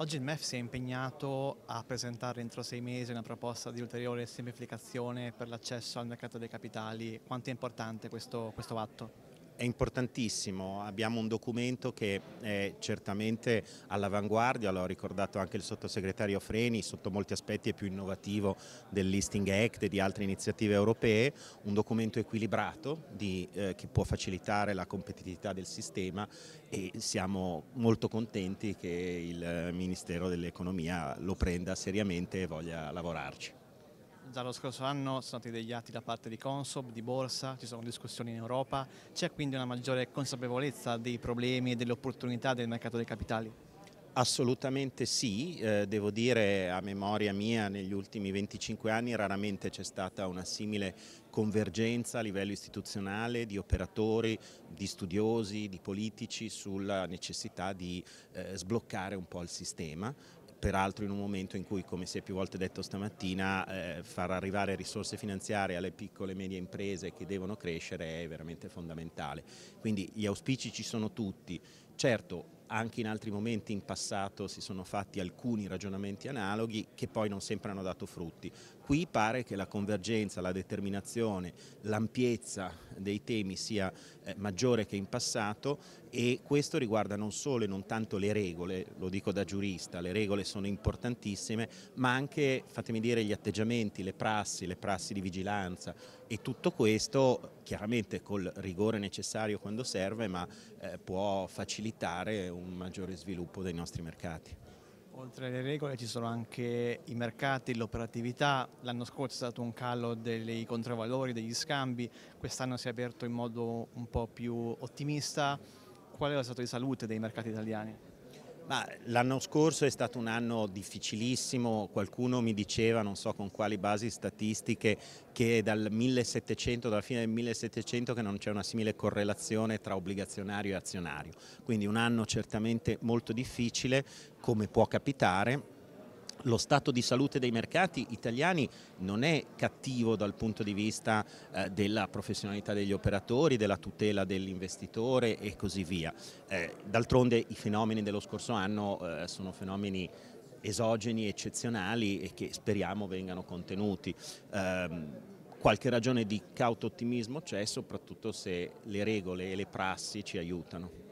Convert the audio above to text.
Oggi il MEF si è impegnato a presentare entro sei mesi una proposta di ulteriore semplificazione per l'accesso al mercato dei capitali. Quanto è importante questo, questo atto? è importantissimo, abbiamo un documento che è certamente all'avanguardia, l'ho ricordato anche il sottosegretario Freni, sotto molti aspetti è più innovativo del Listing Act e di altre iniziative europee, un documento equilibrato di, eh, che può facilitare la competitività del sistema e siamo molto contenti che il Ministero dell'Economia lo prenda seriamente e voglia lavorarci già lo scorso anno sono stati degli atti da parte di Consob, di Borsa, ci sono discussioni in Europa, c'è quindi una maggiore consapevolezza dei problemi e delle opportunità del mercato dei capitali? Assolutamente sì, eh, devo dire a memoria mia negli ultimi 25 anni raramente c'è stata una simile convergenza a livello istituzionale di operatori, di studiosi, di politici sulla necessità di eh, sbloccare un po' il sistema peraltro in un momento in cui, come si è più volte detto stamattina, eh, far arrivare risorse finanziarie alle piccole e medie imprese che devono crescere è veramente fondamentale. Quindi gli auspici ci sono tutti, Certo, anche in altri momenti in passato si sono fatti alcuni ragionamenti analoghi che poi non sempre hanno dato frutti. Qui pare che la convergenza, la determinazione, l'ampiezza dei temi sia eh, maggiore che in passato e questo riguarda non solo e non tanto le regole, lo dico da giurista, le regole sono importantissime, ma anche, fatemi dire, gli atteggiamenti, le prassi, le prassi di vigilanza e tutto questo chiaramente col rigore necessario quando serve, ma eh, può facilitare facilitare un maggiore sviluppo dei nostri mercati. Oltre alle regole ci sono anche i mercati, l'operatività, l'anno scorso è stato un calo dei controvalori, degli scambi, quest'anno si è aperto in modo un po' più ottimista, qual è lo stato di salute dei mercati italiani? L'anno scorso è stato un anno difficilissimo, qualcuno mi diceva, non so con quali basi statistiche, che dal 1700, dalla fine del 1700 che non c'è una simile correlazione tra obbligazionario e azionario. Quindi un anno certamente molto difficile, come può capitare, lo stato di salute dei mercati italiani non è cattivo dal punto di vista eh, della professionalità degli operatori, della tutela dell'investitore e così via. Eh, d'altronde i fenomeni dello scorso anno eh, sono fenomeni esogeni, eccezionali e che speriamo vengano contenuti. Ehm, qualche ragione di cauto ottimismo c'è, soprattutto se le regole e le prassi ci aiutano.